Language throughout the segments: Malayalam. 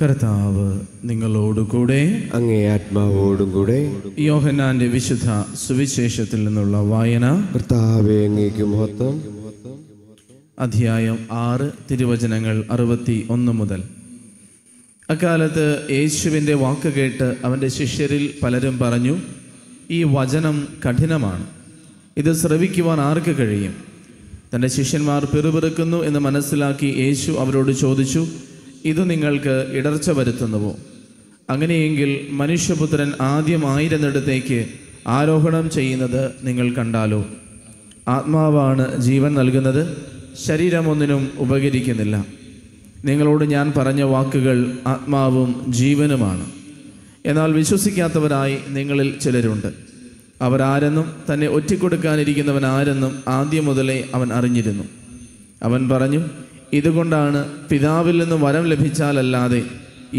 കർത്താവ് നിങ്ങളോടുകൂടെ അങ്ങേ ആത്മാവോടും കൂടെ യോഹന്നാന്റെ വിശുദ്ധ സുവിശേഷത്തിൽ നിന്നുള്ള വായന കർത്താവേ അങ്ങേക്ക് മഹത്വം അധ്യായം ആറ് തിരുവചനങ്ങൾ അറുപത്തി ഒന്ന് മുതൽ അക്കാലത്ത് യേശുവിൻ്റെ വാക്ക് കേട്ട് അവൻ്റെ ശിഷ്യരിൽ പലരും പറഞ്ഞു ഈ വചനം കഠിനമാണ് ഇത് ശ്രവിക്കുവാൻ ആർക്ക് കഴിയും തൻ്റെ ശിഷ്യന്മാർ പിറുപിറുക്കുന്നു എന്ന് മനസ്സിലാക്കി യേശു അവരോട് ചോദിച്ചു ഇത് നിങ്ങൾക്ക് ഇടർച്ച വരുത്തുന്നുവോ അങ്ങനെയെങ്കിൽ മനുഷ്യപുത്രൻ ആദ്യമായിരുന്നിടത്തേക്ക് ആരോഹണം ചെയ്യുന്നത് നിങ്ങൾ കണ്ടാലോ ആത്മാവാണ് ജീവൻ നൽകുന്നത് ശരീരമൊന്നിനും ഉപകരിക്കുന്നില്ല നിങ്ങളോട് ഞാൻ പറഞ്ഞ വാക്കുകൾ ആത്മാവും ജീവനുമാണ് എന്നാൽ വിശ്വസിക്കാത്തവരായി നിങ്ങളിൽ ചിലരുണ്ട് അവരാരെന്നും തന്നെ ഒറ്റിക്കൊടുക്കാനിരിക്കുന്നവൻ ആരെന്നും ആദ്യം മുതലേ അവൻ അറിഞ്ഞിരുന്നു അവൻ പറഞ്ഞു ഇതുകൊണ്ടാണ് പിതാവിൽ നിന്ന് വരം ലഭിച്ചാലല്ലാതെ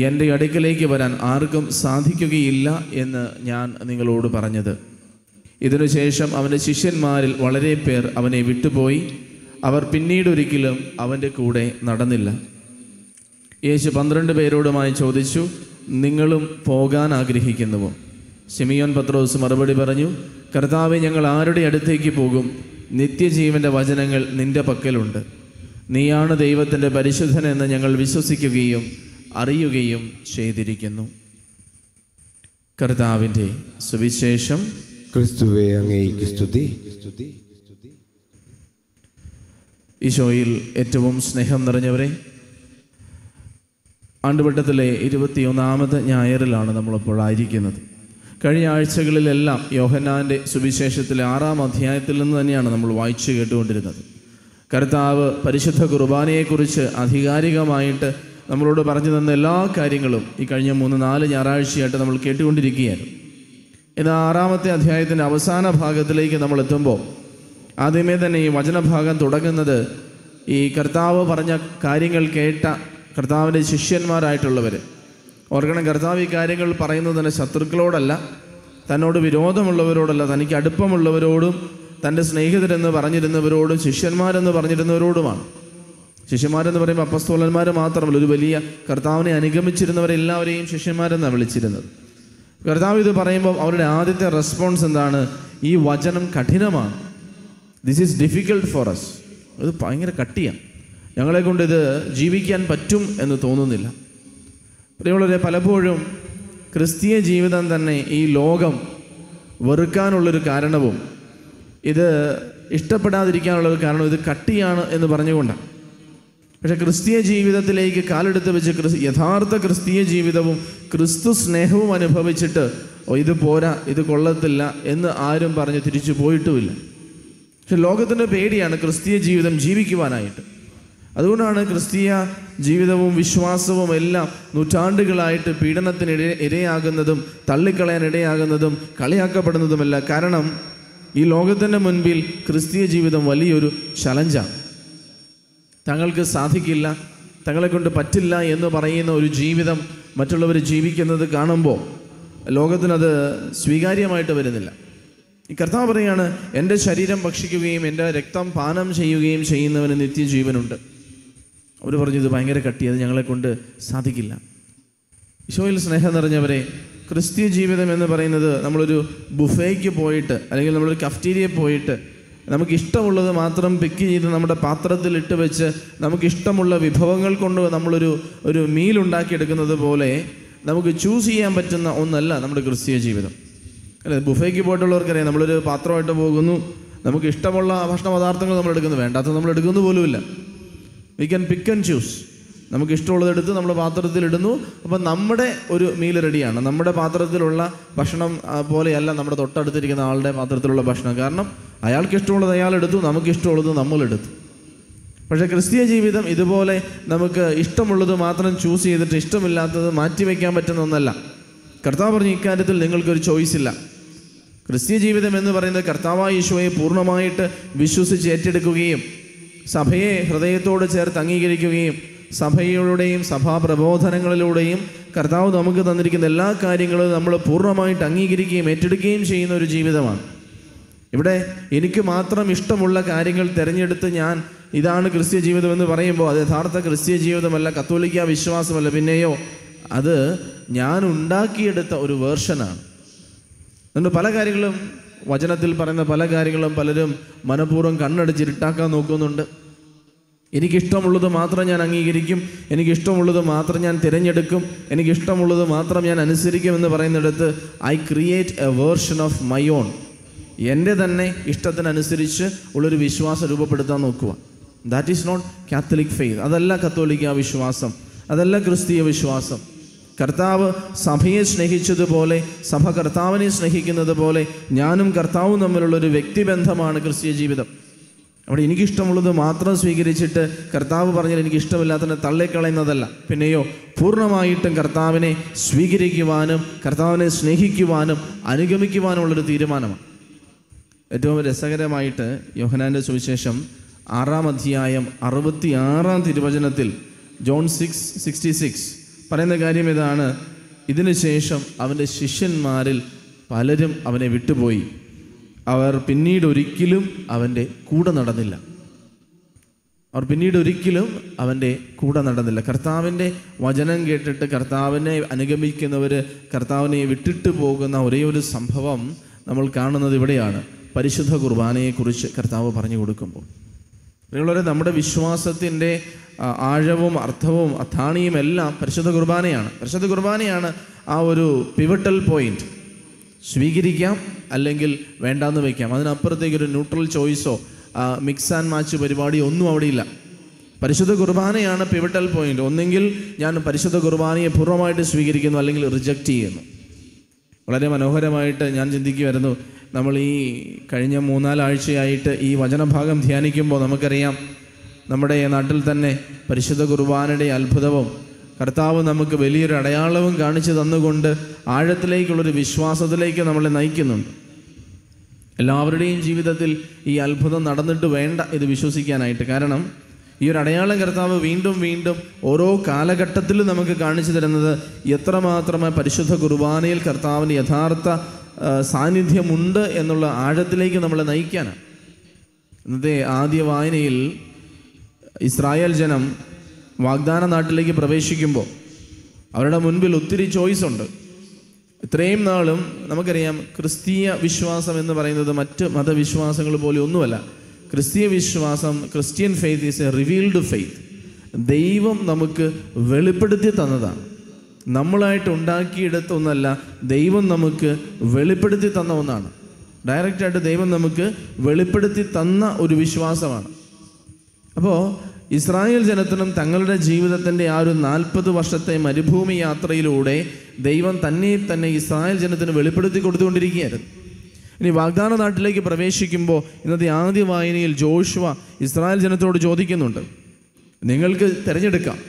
എൻ്റെ അടുക്കലേക്ക് വരാൻ ആർക്കും സാധിക്കുകയില്ല എന്ന് ഞാൻ നിങ്ങളോട് പറഞ്ഞത് ഇതിനുശേഷം അവൻ്റെ ശിഷ്യന്മാരിൽ വളരെ പേർ അവനെ വിട്ടുപോയി അവർ പിന്നീടൊരിക്കലും അവൻ്റെ കൂടെ നടന്നില്ല യേശു പന്ത്രണ്ട് പേരോടുമായി ചോദിച്ചു നിങ്ങളും പോകാൻ ആഗ്രഹിക്കുന്നുവോ സിമിയോൻ പത്രോസ് മറുപടി പറഞ്ഞു കർത്താവ് ഞങ്ങൾ ആരുടെ അടുത്തേക്ക് പോകും നിത്യജീവൻ്റെ വചനങ്ങൾ നിൻ്റെ പക്കലുണ്ട് നീയാണ് ദൈവത്തിൻ്റെ പരിശുദ്ധനെന്ന് ഞങ്ങൾ വിശ്വസിക്കുകയും അറിയുകയും ചെയ്തിരിക്കുന്നു കർത്താവിൻ്റെ സുവിശേഷം ക്രിസ്തുവേ അങ്ങേക്ക് സ്തുതി ഈശോയിൽ ഏറ്റവും സ്നേഹം നിറഞ്ഞവരെ ആണ്ടുവട്ടത്തിലെ ഇരുപത്തിയൊന്നാമത് ഞായറിലാണ് നമ്മളിപ്പോൾ ആയിരിക്കുന്നത് കഴിഞ്ഞ ആഴ്ചകളിലെല്ലാം യോഹന്നാൻ്റെ സുവിശേഷത്തിലെ ആറാം അധ്യായത്തിൽ നിന്ന് തന്നെയാണ് നമ്മൾ വായിച്ചു കേട്ടുകൊണ്ടിരുന്നത് കർത്താവ് പരിശുദ്ധ കുർബാനയെക്കുറിച്ച് ആധികാരികമായിട്ട് നമ്മളോട് പറഞ്ഞു തന്ന എല്ലാ കാര്യങ്ങളും ഈ കഴിഞ്ഞ മൂന്ന് നാല് ഞായറാഴ്ചയായിട്ട് നമ്മൾ കേട്ടുകൊണ്ടിരിക്കുകയായിരുന്നു എന്നാൽ ആറാമത്തെ അധ്യായത്തിൻ്റെ അവസാന ഭാഗത്തിലേക്ക് നമ്മൾ എത്തുമ്പോൾ ആദ്യമേ തന്നെ ഈ വചനഭാഗം തുടങ്ങുന്നത് ഈ കർത്താവ് പറഞ്ഞ കാര്യങ്ങൾ കേട്ട കർത്താവിൻ്റെ ശിഷ്യന്മാരായിട്ടുള്ളവർ ഓർക്കണം കർത്താവ് ഈ കാര്യങ്ങൾ പറയുന്നത് തന്നെ ശത്രുക്കളോടല്ല തന്നോട് വിരോധമുള്ളവരോടല്ല തനിക്ക് അടുപ്പമുള്ളവരോടും തൻ്റെ സ്നേഹിതരെന്ന് പറഞ്ഞിരുന്നവരോടും ശിഷ്യന്മാരെന്ന് പറഞ്ഞിരുന്നവരോടുമാണ് ശിഷ്യന്മാരെന്ന് പറയുമ്പോൾ അപ്പസ്തോലന്മാർ മാത്രമല്ല ഒരു വലിയ കർത്താവിനെ എല്ലാവരെയും ശിഷ്യന്മാരെന്നാണ് വിളിച്ചിരുന്നത് കർത്താവ് ഇത് പറയുമ്പോൾ അവരുടെ ആദ്യത്തെ റെസ്പോൺസ് എന്താണ് ഈ വചനം കഠിനമാണ് this is difficult for us ഇത് ഭയങ്കര കട്ടിയാണ് ഞങ്ങളെ കൊണ്ട് ഇത് ജീവിക്കാൻ പറ്റും എന്ന് തോന്നുന്നില്ല പ്രിയമുള്ളവരെ പലപ്പോഴും ക്രിസ്തീയ ജീവിതം തന്നെ ഈ ലോകം വെറുക്കാനുള്ളൊരു കാരണവും ഇത് ഇഷ്ടപ്പെടാതിരിക്കാനുള്ള ഒരു കാരണം ഇത് കട്ടിയാണ് എന്ന് പറഞ്ഞുകൊണ്ടാണ് പക്ഷെ ക്രിസ്തീയ ജീവിതത്തിലേക്ക് കാലെടുത്ത് വെച്ച് ക്രിസ് യഥാർത്ഥ ക്രിസ്തീയ ജീവിതവും ക്രിസ്തു സ്നേഹവും അനുഭവിച്ചിട്ട് ഓ ഇത് പോരാ ഇത് കൊള്ളത്തില്ല എന്ന് ആരും പറഞ്ഞ് തിരിച്ചു പോയിട്ടുമില്ല പക്ഷെ ലോകത്തിൻ്റെ പേടിയാണ് ക്രിസ്തീയ ജീവിതം ജീവിക്കുവാനായിട്ട് അതുകൊണ്ടാണ് ക്രിസ്തീയ ജീവിതവും വിശ്വാസവും എല്ലാം നൂറ്റാണ്ടുകളായിട്ട് പീഡനത്തിന് ഇരയാകുന്നതും തള്ളിക്കളയാൻ ഇടയാകുന്നതും കളിയാക്കപ്പെടുന്നതുമല്ല കാരണം ഈ ലോകത്തിൻ്റെ മുൻപിൽ ക്രിസ്തീയ ജീവിതം വലിയൊരു ചലഞ്ചാണ് തങ്ങൾക്ക് സാധിക്കില്ല തങ്ങളെക്കൊണ്ട് പറ്റില്ല എന്ന് പറയുന്ന ഒരു ജീവിതം മറ്റുള്ളവർ ജീവിക്കുന്നത് കാണുമ്പോൾ ലോകത്തിനത് സ്വീകാര്യമായിട്ട് വരുന്നില്ല ഈ കർത്താവ് പറയാണ് എൻ്റെ ശരീരം ഭക്ഷിക്കുകയും എൻ്റെ രക്തം പാനം ചെയ്യുകയും ചെയ്യുന്നവന് നിത്യജീവനുണ്ട് അവർ പറഞ്ഞു ഇത് ഭയങ്കര കട്ടിയത് ഞങ്ങളെ കൊണ്ട് സാധിക്കില്ല ഈശോയിൽ സ്നേഹം നിറഞ്ഞവരെ ക്രിസ്ത്യ ജീവിതം എന്ന് പറയുന്നത് നമ്മളൊരു ബുഫേക്ക് പോയിട്ട് അല്ലെങ്കിൽ നമ്മളൊരു കഫ്റ്റീരിയയിൽ പോയിട്ട് നമുക്ക് ഇഷ്ടമുള്ളത് മാത്രം പിക്ക് ചെയ്ത് നമ്മുടെ പാത്രത്തിൽ ഇട്ട് വെച്ച് നമുക്ക് ഇഷ്ടമുള്ള വിഭവങ്ങൾ കൊണ്ട് നമ്മളൊരു ഒരു മീൽ ഉണ്ടാക്കിയെടുക്കുന്നത് പോലെ നമുക്ക് ചൂസ് ചെയ്യാൻ പറ്റുന്ന ഒന്നല്ല നമ്മുടെ ക്രിസ്തീയ ജീവിതം അല്ലേ ബുഫേക്ക് പോയിട്ടുള്ളവർക്കറിയാം നമ്മളൊരു പാത്രമായിട്ട് പോകുന്നു നമുക്ക് ഇഷ്ടമുള്ള ഭക്ഷണ പദാർത്ഥങ്ങൾ നമ്മൾ എടുക്കുന്നു വേണ്ടാത്തത് നമ്മൾ എടുക്കുന്നു പോലുമില്ല we can pick and choose നമുക്ക് ഇഷ്ടമുള്ളത് എടുത്ത് നമ്മൾ പാത്രത്തിൽ ഇടുന്നു അപ്പം നമ്മുടെ ഒരു മീൽ റെഡിയാണ് നമ്മുടെ പാത്രത്തിലുള്ള ഭക്ഷണം പോലെയല്ല നമ്മുടെ തൊട്ടടുത്തിരിക്കുന്ന ആളുടെ പാത്രത്തിലുള്ള ഭക്ഷണം കാരണം അയാൾക്ക് ഇഷ്ടമുള്ളത് അയാൾ എടുത്തു നമുക്ക് ഇഷ്ടമുള്ളത് നമ്മൾ എടുത്തു പക്ഷേ ക്രിസ്തീയ ജീവിതം ഇതുപോലെ നമുക്ക് ഇഷ്ടമുള്ളത് മാത്രം ചൂസ് ചെയ്തിട്ട് ഇഷ്ടമില്ലാത്തത് മാറ്റിവെക്കാൻ പറ്റുന്ന ഒന്നല്ല കർത്താവ് പറഞ്ഞ ഇക്കാര്യത്തിൽ നിങ്ങൾക്കൊരു ചോയ്സ് ഇല്ല ക്രിസ്തീയ ജീവിതം എന്ന് പറയുന്നത് കർത്താവായ ഈശോയെ പൂർണ്ണമായിട്ട് വിശ്വസിച്ച് ഏറ്റെടുക്കുകയും സഭയെ ഹൃദയത്തോട് ചേർത്ത് അംഗീകരിക്കുകയും സഭയുടെയും സഭാപ്രബോധനങ്ങളിലൂടെയും കർത്താവ് നമുക്ക് തന്നിരിക്കുന്ന എല്ലാ കാര്യങ്ങളും നമ്മൾ പൂർണ്ണമായിട്ട് അംഗീകരിക്കുകയും ഏറ്റെടുക്കുകയും ചെയ്യുന്ന ഒരു ജീവിതമാണ് ഇവിടെ എനിക്ക് മാത്രം ഇഷ്ടമുള്ള കാര്യങ്ങൾ തിരഞ്ഞെടുത്ത് ഞാൻ ഇതാണ് ക്രിസ്ത്യ ജീവിതം എന്ന് പറയുമ്പോൾ അത് യഥാർത്ഥ ക്രിസ്ത്യ ജീവിതമല്ല കത്തോലിക്ക വിശ്വാസമല്ല പിന്നെയോ അത് ഞാൻ ഉണ്ടാക്കിയെടുത്ത ഒരു വേർഷനാണ് അതുകൊണ്ട് പല കാര്യങ്ങളും വചനത്തിൽ പറയുന്ന പല കാര്യങ്ങളും പലരും മനഃപൂർവ്വം കണ്ണടിച്ചിരുട്ടാക്കാൻ നോക്കുന്നുണ്ട് എനിക്കിഷ്ടമുള്ളത് മാത്രം ഞാൻ അംഗീകരിക്കും എനിക്കിഷ്ടമുള്ളത് മാത്രം ഞാൻ തിരഞ്ഞെടുക്കും എനിക്കിഷ്ടമുള്ളത് മാത്രം ഞാൻ അനുസരിക്കും എന്ന് പറയുന്നിടത്ത് I create a version of my own എൻ്റെ തന്നെ ഇഷ്ടത്തിനനുസരിച്ച് ഉള്ളൊരു വിശ്വാസം രൂപപ്പെടുത്താൻ നോക്കുക that is not Catholic faith അതല്ല കത്തോലിക്ക വിശ്വാസം അതല്ല ക്രിസ്തീയ വിശ്വാസം കർത്താവ് സഭയെ സ്നേഹിച്ചതുപോലെ സഭ കർത്താവിനെ സ്നേഹിക്കുന്നത് പോലെ ഞാനും കർത്താവും തമ്മിലുള്ളൊരു വ്യക്തിബന്ധമാണ് ക്രിസ്തീയ ജീവിതം അവിടെ എനിക്കിഷ്ടമുള്ളത് മാത്രം സ്വീകരിച്ചിട്ട് കർത്താവ് പറഞ്ഞാൽ എനിക്ക് ഇഷ്ടമില്ലാത്തതിനെ തള്ളിക്കളയുന്നതല്ല പിന്നെയോ പൂർണ്ണമായിട്ടും കർത്താവിനെ സ്വീകരിക്കുവാനും കർത്താവിനെ സ്നേഹിക്കുവാനും അനുഗമിക്കുവാനുമുള്ളൊരു തീരുമാനമാണ് ഏറ്റവും രസകരമായിട്ട് യോഹനാൻ്റെ സുവിശേഷം ആറാം അധ്യായം അറുപത്തി ആറാം തിരുവചനത്തിൽ ജോൺ സിക്സ് സിക്സ്റ്റി സിക്സ് പറയുന്ന കാര്യം ഇതാണ് ഇതിനുശേഷം അവൻ്റെ ശിഷ്യന്മാരിൽ പലരും അവനെ വിട്ടുപോയി അവർ പിന്നീട് ഒരിക്കലും അവൻ്റെ കൂടെ നടന്നില്ല അവർ പിന്നീട് ഒരിക്കലും അവൻ്റെ കൂടെ നടന്നില്ല കർത്താവിൻ്റെ വചനം കേട്ടിട്ട് കർത്താവിനെ അനുഗമിക്കുന്നവർ കർത്താവിനെ വിട്ടിട്ട് പോകുന്ന ഒരേ ഒരു സംഭവം നമ്മൾ കാണുന്നത് ഇവിടെയാണ് പരിശുദ്ധ കുർബാനയെക്കുറിച്ച് കർത്താവ് പറഞ്ഞു കൊടുക്കുമ്പോൾ നിങ്ങളൊരു നമ്മുടെ വിശ്വാസത്തിൻ്റെ ആഴവും അർത്ഥവും അത്താണിയും എല്ലാം പരിശുദ്ധ കുർബാനയാണ് പരിശുദ്ധ കുർബാനയാണ് ആ ഒരു പിവട്ടൽ പോയിൻറ്റ് സ്വീകരിക്കാം അല്ലെങ്കിൽ വേണ്ടാന്ന് വയ്ക്കാം അതിനപ്പുറത്തേക്ക് ഒരു ന്യൂട്രൽ ചോയ്സോ മിക്സ് ആൻഡ് മാച്ച് പരിപാടി ഒന്നും അവിടെയില്ല പരിശുദ്ധ കുർബാനയാണ് പിവിട്ടൽ പോയിന്റ് ഒന്നെങ്കിൽ ഞാൻ പരിശുദ്ധ കുർബാനയെ പൂർണ്ണമായിട്ട് സ്വീകരിക്കുന്നു അല്ലെങ്കിൽ റിജക്റ്റ് ചെയ്യുന്നു വളരെ മനോഹരമായിട്ട് ഞാൻ ചിന്തിക്കുമായിരുന്നു നമ്മൾ ഈ കഴിഞ്ഞ മൂന്നാലാഴ്ചയായിട്ട് ഈ വചനഭാഗം ധ്യാനിക്കുമ്പോൾ നമുക്കറിയാം നമ്മുടെ നാട്ടിൽ തന്നെ പരിശുദ്ധ കുർബാനയുടെ അത്ഭുതവും കർത്താവ് നമുക്ക് വലിയൊരു അടയാളവും കാണിച്ചു തന്നുകൊണ്ട് ആഴത്തിലേക്കുള്ളൊരു വിശ്വാസത്തിലേക്ക് നമ്മളെ നയിക്കുന്നുണ്ട് എല്ലാവരുടെയും ജീവിതത്തിൽ ഈ അത്ഭുതം നടന്നിട്ട് വേണ്ട ഇത് വിശ്വസിക്കാനായിട്ട് കാരണം ഈ ഒരു അടയാളം കർത്താവ് വീണ്ടും വീണ്ടും ഓരോ കാലഘട്ടത്തിലും നമുക്ക് കാണിച്ചു തരുന്നത് എത്രമാത്രമേ പരിശുദ്ധ കുർബാനയിൽ കർത്താവിന് യഥാർത്ഥ സാന്നിധ്യമുണ്ട് എന്നുള്ള ആഴത്തിലേക്ക് നമ്മളെ നയിക്കാനാണ് ഇന്നത്തെ ആദ്യ വായനയിൽ ഇസ്രായേൽ ജനം വാഗ്ദാന നാട്ടിലേക്ക് പ്രവേശിക്കുമ്പോൾ അവരുടെ മുൻപിൽ ഒത്തിരി ചോയ്സ് ഉണ്ട് ഇത്രയും നാളും നമുക്കറിയാം ക്രിസ്തീയ വിശ്വാസം എന്ന് പറയുന്നത് മറ്റ് മതവിശ്വാസങ്ങൾ പോലെ ഒന്നുമല്ല ക്രിസ്തീയ വിശ്വാസം Christian faith is a revealed faith ദൈവം നമുക്ക് വെളിപ്പെടുത്തി തന്നതാണ് നമ്മളായിട്ട് ഉണ്ടാക്കിയെടുത്ത ഒന്നല്ല ദൈവം നമുക്ക് വെളിപ്പെടുത്തി തന്ന ഒന്നാണ് ഡയറക്റ്റായിട്ട് ദൈവം നമുക്ക് വെളിപ്പെടുത്തി തന്ന ഒരു വിശ്വാസമാണ് അപ്പോൾ ഇസ്രായേൽ ജനത്തിനും തങ്ങളുടെ ജീവിതത്തിൻ്റെ ആ ഒരു നാൽപ്പത് വർഷത്തെ മരുഭൂമി യാത്രയിലൂടെ ദൈവം തന്നെ തന്നെ ഇസ്രായേൽ ജനത്തിന് വെളിപ്പെടുത്തി കൊടുത്തുകൊണ്ടിരിക്കുകയായിരുന്നു ഇനി വാഗ്ദാന നാട്ടിലേക്ക് പ്രവേശിക്കുമ്പോൾ ഇന്നത്തെ ആദ്യ വായനയിൽ ജോഷുവ ഇസ്രായേൽ ജനത്തോട് ചോദിക്കുന്നുണ്ട് നിങ്ങൾക്ക് തിരഞ്ഞെടുക്കാം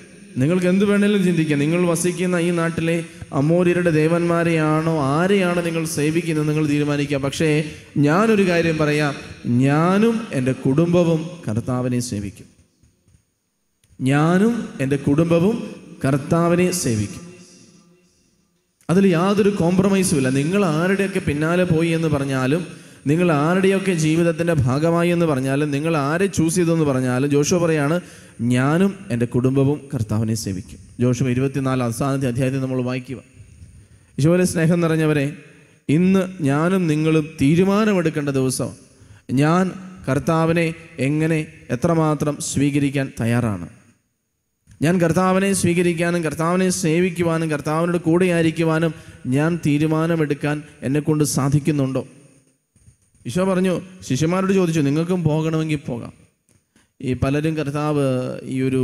നിങ്ങൾക്ക് എന്ത് വേണേലും ചിന്തിക്കാം നിങ്ങൾ വസിക്കുന്ന ഈ നാട്ടിലെ അമോര്യരുടെ ദേവന്മാരെയാണോ ആരെയാണോ നിങ്ങൾ സേവിക്കുന്നത് നിങ്ങൾ തീരുമാനിക്കുക പക്ഷേ ഞാനൊരു കാര്യം പറയാം ഞാനും എൻ്റെ കുടുംബവും കർത്താവിനെ സേവിക്കും ഞാനും എൻ്റെ കുടുംബവും കർത്താവിനെ സേവിക്കും അതിൽ യാതൊരു കോംപ്രമൈസും ഇല്ല നിങ്ങൾ ആരുടെയൊക്കെ പിന്നാലെ പോയി എന്ന് പറഞ്ഞാലും നിങ്ങൾ ആരുടെയൊക്കെ ജീവിതത്തിൻ്റെ ഭാഗമായി എന്ന് പറഞ്ഞാലും നിങ്ങൾ ആരെ ചൂസ് ചെയ്തെന്ന് പറഞ്ഞാലും ജോഷു പറയാണ് ഞാനും എൻ്റെ കുടുംബവും കർത്താവിനെ സേവിക്കും ജോഷു ഇരുപത്തിനാല് അവസാനത്തെ അധ്യായത്തിൽ നമ്മൾ വായിക്കുക ഇതുപോലെ സ്നേഹം നിറഞ്ഞവരെ ഇന്ന് ഞാനും നിങ്ങളും തീരുമാനമെടുക്കേണ്ട ദിവസം ഞാൻ കർത്താവിനെ എങ്ങനെ എത്രമാത്രം സ്വീകരിക്കാൻ തയ്യാറാണ് ഞാൻ കർത്താവിനെ സ്വീകരിക്കാനും കർത്താവിനെ സേവിക്കുവാനും കർത്താവിനോട് കൂടെയായിരിക്കുവാനും ഞാൻ തീരുമാനമെടുക്കാൻ എന്നെക്കൊണ്ട് സാധിക്കുന്നുണ്ടോ ഈശോ പറഞ്ഞു ശിഷ്യന്മാരോട് ചോദിച്ചു നിങ്ങൾക്കും പോകണമെങ്കിൽ പോകാം ഈ പലരും കർത്താവ് ഈ ഒരു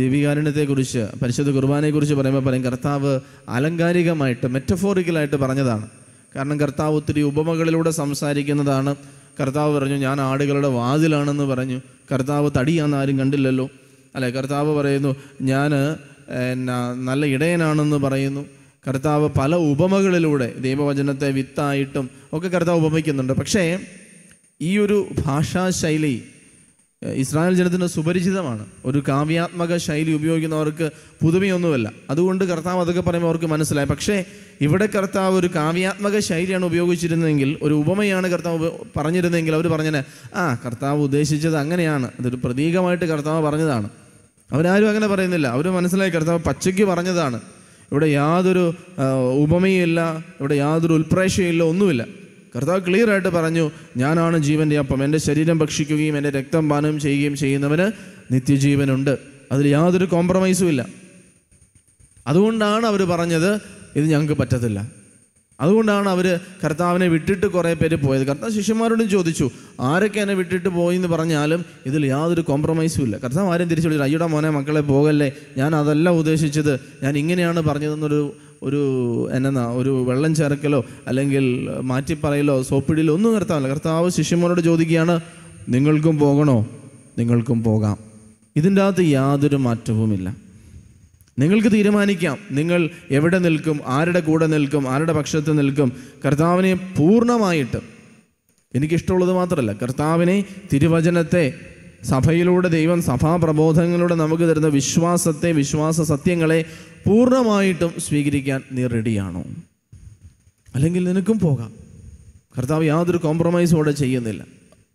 ദേവികാരുണ്യത്തെക്കുറിച്ച് പരിശുദ്ധ കുർബാനയെക്കുറിച്ച് പറയുമ്പോൾ പറയും കർത്താവ് അലങ്കാരികമായിട്ട് മെറ്റഫോറിക്കലായിട്ട് പറഞ്ഞതാണ് കാരണം കർത്താവ് ഒത്തിരി ഉപമകളിലൂടെ സംസാരിക്കുന്നതാണ് കർത്താവ് പറഞ്ഞു ഞാൻ ആടുകളുടെ വാതിലാണെന്ന് പറഞ്ഞു കർത്താവ് തടിയാണെന്ന് ആരും കണ്ടില്ലല്ലോ അല്ലെ കർത്താവ് പറയുന്നു ഞാൻ എന്നാ നല്ല ഇടയനാണെന്ന് പറയുന്നു കർത്താവ് പല ഉപമകളിലൂടെ ദൈവവചനത്തെ വിത്തായിട്ടും ഒക്കെ കർത്താവ് ഉപമിക്കുന്നുണ്ട് പക്ഷേ ഈ ഒരു ഭാഷാശൈലി ഇസ്രായേൽ ജനത്തിന് സുപരിചിതമാണ് ഒരു കാവ്യാത്മക ശൈലി ഉപയോഗിക്കുന്നവർക്ക് പുതുമയൊന്നുമല്ല അതുകൊണ്ട് കർത്താവ് അതൊക്കെ പറയുമ്പോൾ അവർക്ക് മനസ്സിലായി പക്ഷേ ഇവിടെ കർത്താവ് ഒരു കാവ്യാത്മക ശൈലിയാണ് ഉപയോഗിച്ചിരുന്നതെങ്കിൽ ഒരു ഉപമയാണ് കർത്താവ് പറഞ്ഞിരുന്നെങ്കിൽ അവർ പറഞ്ഞത് ആ കർത്താവ് ഉദ്ദേശിച്ചത് അങ്ങനെയാണ് അതൊരു പ്രതീകമായിട്ട് കർത്താവ് പറഞ്ഞതാണ് അവരാരും അങ്ങനെ പറയുന്നില്ല അവർ മനസ്സിലായി കർത്താവ് പച്ചയ്ക്ക് പറഞ്ഞതാണ് ഇവിടെ യാതൊരു ഉപമയുമില്ല ഇവിടെ യാതൊരു ഉൽപ്രേക്ഷയില്ല ഒന്നുമില്ല കർത്താവ് ക്ലിയർ ആയിട്ട് പറഞ്ഞു ഞാനാണ് ജീവൻ്റെ അപ്പം എൻ്റെ ശരീരം ഭക്ഷിക്കുകയും എൻ്റെ രക്തം പാനം ചെയ്യുകയും ചെയ്യുന്നവന് നിത്യജീവനുണ്ട് അതിൽ യാതൊരു കോംപ്രമൈസും ഇല്ല അതുകൊണ്ടാണ് അവർ പറഞ്ഞത് ഇത് ഞങ്ങൾക്ക് പറ്റത്തില്ല അതുകൊണ്ടാണ് അവർ കർത്താവിനെ വിട്ടിട്ട് കുറേ പേര് പോയത് കർത്താവ് ശിഷ്യന്മാരോടും ചോദിച്ചു ആരൊക്കെ എന്നെ വിട്ടിട്ട് പോയി എന്ന് പറഞ്ഞാലും ഇതിൽ യാതൊരു കോംപ്രമൈസും ഇല്ല കർത്താവ് ആരും തിരിച്ചു വിളിച്ചു അയ്യോടെ മോനെ മക്കളെ പോകല്ലേ ഞാൻ അതല്ല ഉദ്ദേശിച്ചത് ഞാൻ ഇങ്ങനെയാണ് പറഞ്ഞതെന്നൊരു ഒരു എന്നാ ഒരു വെള്ളം ചേർക്കലോ അല്ലെങ്കിൽ മാറ്റിപ്പറയലോ സോപ്പിടിയിലോ ഒന്നും കർത്താവില്ല കർത്താവ് ശിഷ്യന്മാരോട് ചോദിക്കുകയാണ് നിങ്ങൾക്കും പോകണോ നിങ്ങൾക്കും പോകാം ഇതിൻ്റെ അകത്ത് യാതൊരു മാറ്റവുമില്ല നിങ്ങൾക്ക് തീരുമാനിക്കാം നിങ്ങൾ എവിടെ നിൽക്കും ആരുടെ കൂടെ നിൽക്കും ആരുടെ പക്ഷത്ത് നിൽക്കും കർത്താവിനെ പൂർണ്ണമായിട്ട് എനിക്കിഷ്ടമുള്ളത് മാത്രമല്ല കർത്താവിനെ തിരുവചനത്തെ സഭയിലൂടെ ദൈവം സഭാപ്രബോധങ്ങളിലൂടെ നമുക്ക് തരുന്ന വിശ്വാസത്തെ വിശ്വാസ സത്യങ്ങളെ പൂർണ്ണമായിട്ടും സ്വീകരിക്കാൻ നീ റെഡിയാണോ അല്ലെങ്കിൽ നിനക്കും പോകാം കർത്താവ് യാതൊരു കോംപ്രമൈസോടെ ചെയ്യുന്നില്ല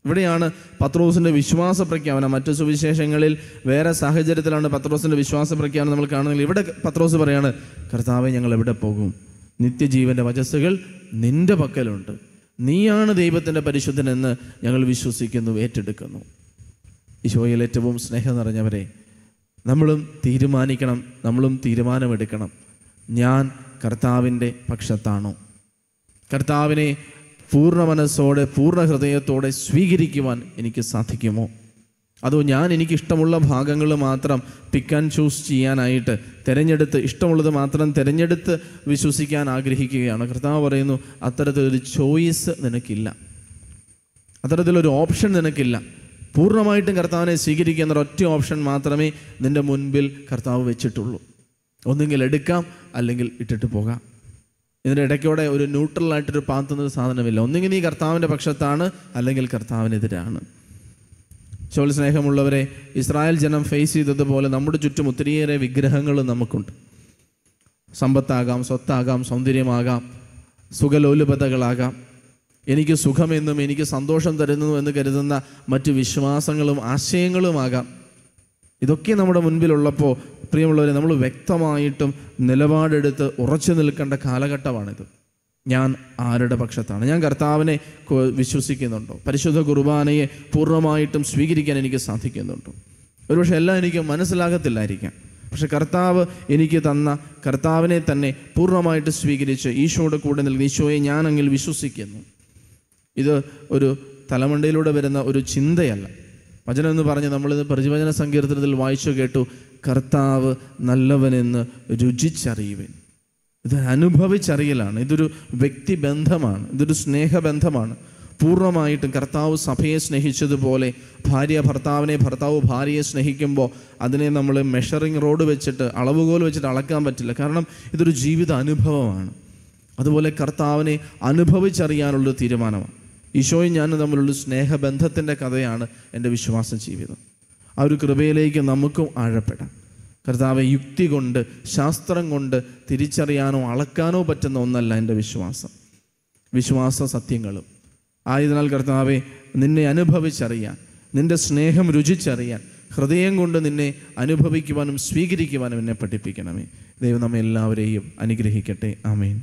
ഇവിടെയാണ് പത്രോസിൻ്റെ വിശ്വാസ പ്രഖ്യാപനം മറ്റു സുവിശേഷങ്ങളിൽ വേറെ സാഹചര്യത്തിലാണ് പത്രോസിൻ്റെ വിശ്വാസ പ്രഖ്യാപനം നമ്മൾ കാണുന്നത് ഇവിടെ പത്രോസ് പറയാണ് കർത്താവെ ഞങ്ങൾ എവിടെ പോകും നിത്യജീവൻ്റെ വചസ്സുകൾ നിൻ്റെ പക്കലുണ്ട് നീയാണ് ദൈവത്തിൻ്റെ പരിശുദ്ധനെന്ന് ഞങ്ങൾ വിശ്വസിക്കുന്നു ഏറ്റെടുക്കുന്നു ഈശോയിൽ ഏറ്റവും സ്നേഹം നിറഞ്ഞവരെ നമ്മളും തീരുമാനിക്കണം നമ്മളും തീരുമാനമെടുക്കണം ഞാൻ കർത്താവിൻ്റെ പക്ഷത്താണോ കർത്താവിനെ പൂർണ്ണ മനസ്സോടെ പൂർണ്ണ ഹൃദയത്തോടെ സ്വീകരിക്കുവാൻ എനിക്ക് സാധിക്കുമോ അതോ ഞാൻ എനിക്കിഷ്ടമുള്ള ഭാഗങ്ങൾ മാത്രം പിക്ക് ആൻഡ് ചൂസ് ചെയ്യാനായിട്ട് തിരഞ്ഞെടുത്ത് ഇഷ്ടമുള്ളത് മാത്രം തിരഞ്ഞെടുത്ത് വിശ്വസിക്കാൻ ആഗ്രഹിക്കുകയാണ് കർത്താവ് പറയുന്നു അത്തരത്തിലൊരു ചോയ്സ് നിനക്കില്ല അത്തരത്തിലൊരു ഓപ്ഷൻ നിനക്കില്ല പൂർണ്ണമായിട്ടും കർത്താവിനെ സ്വീകരിക്കുന്ന ഒറ്റ ഓപ്ഷൻ മാത്രമേ നിൻ്റെ മുൻപിൽ കർത്താവ് വെച്ചിട്ടുള്ളൂ ഒന്നുകിൽ എടുക്കാം അല്ലെങ്കിൽ ഇട്ടിട്ട് പോകാം ഇതിൻ്റെ ഇടയ്ക്കൂടെ ഒരു ന്യൂട്രലായിട്ടൊരു പാത്തുന്നൊരു സാധനമില്ല ഒന്നുകിൽ നീ കർത്താവിൻ്റെ പക്ഷത്താണ് അല്ലെങ്കിൽ കർത്താവിനെതിരാണ് ചോൾ സ്നേഹമുള്ളവരെ ഇസ്രായേൽ ജനം ഫേസ് ചെയ്തതുപോലെ നമ്മുടെ ചുറ്റും ഒത്തിരിയേറെ വിഗ്രഹങ്ങൾ നമുക്കുണ്ട് സമ്പത്താകാം സ്വത്താകാം സൗന്ദര്യമാകാം സുഖലോലുപതകളാകാം എനിക്ക് സുഖമെന്നും എനിക്ക് സന്തോഷം തരുന്നു എന്ന് കരുതുന്ന മറ്റ് വിശ്വാസങ്ങളും ആശയങ്ങളുമാകാം ഇതൊക്കെ നമ്മുടെ മുൻപിലുള്ളപ്പോൾ പ്രിയമുള്ളവരെ നമ്മൾ വ്യക്തമായിട്ടും നിലപാടെടുത്ത് ഉറച്ചു നിൽക്കേണ്ട കാലഘട്ടമാണിത് ഞാൻ ആരുടെ പക്ഷത്താണ് ഞാൻ കർത്താവിനെ വിശ്വസിക്കുന്നുണ്ടോ പരിശുദ്ധ കുർബാനയെ പൂർണ്ണമായിട്ടും സ്വീകരിക്കാൻ എനിക്ക് സാധിക്കുന്നുണ്ടോ ഒരുപക്ഷെ എല്ലാം എനിക്ക് മനസ്സിലാകത്തില്ലായിരിക്കാം പക്ഷെ കർത്താവ് എനിക്ക് തന്ന കർത്താവിനെ തന്നെ പൂർണ്ണമായിട്ട് സ്വീകരിച്ച് ഈശോയുടെ കൂടെ നിൽക്കുന്ന ഈശോയെ ഞാൻ അങ്ങിൽ വിശ്വസിക്കുന്നു ഇത് ഒരു തലമണ്ടയിലൂടെ വരുന്ന ഒരു ചിന്തയല്ല വചനം എന്ന് പറഞ്ഞ് നമ്മൾ പ്രതിവചന സങ്കീർത്തനത്തിൽ വായിച്ചു കേട്ടു കർത്താവ് നല്ലവനെന്ന് രുചിച്ചറിയുവൻ ഇത് അനുഭവിച്ചറിയലാണ് ഇതൊരു വ്യക്തിബന്ധമാണ് ഇതൊരു സ്നേഹബന്ധമാണ് പൂർണ്ണമായിട്ടും കർത്താവ് സഭയെ സ്നേഹിച്ചതുപോലെ ഭാര്യ ഭർത്താവിനെ ഭർത്താവ് ഭാര്യയെ സ്നേഹിക്കുമ്പോൾ അതിനെ നമ്മൾ മെഷറിംഗ് റോഡ് വെച്ചിട്ട് അളവുകോൽ വെച്ചിട്ട് അളക്കാൻ പറ്റില്ല കാരണം ഇതൊരു ജീവിത അനുഭവമാണ് അതുപോലെ കർത്താവിനെ അനുഭവിച്ചറിയാനുള്ളൊരു തീരുമാനമാണ് ഈശോയും ഞാനും തമ്മിലുള്ള സ്നേഹബന്ധത്തിൻ്റെ കഥയാണ് എൻ്റെ വിശ്വാസ ജീവിതം ആ ഒരു കൃപയിലേക്ക് നമുക്കും ആഴപ്പെടാം കർത്താവ് യുക്തി കൊണ്ട് ശാസ്ത്രം കൊണ്ട് തിരിച്ചറിയാനോ അളക്കാനോ പറ്റുന്ന ഒന്നല്ല എൻ്റെ വിശ്വാസം വിശ്വാസ സത്യങ്ങളും ആയതിനാൽ കർത്താവെ നിന്നെ അനുഭവിച്ചറിയാൻ നിൻ്റെ സ്നേഹം രുചിച്ചറിയാൻ ഹൃദയം കൊണ്ട് നിന്നെ അനുഭവിക്കുവാനും സ്വീകരിക്കുവാനും എന്നെ പഠിപ്പിക്കണമേ ദൈവം നമ്മെ എല്ലാവരെയും അനുഗ്രഹിക്കട്ടെ ആമേൻ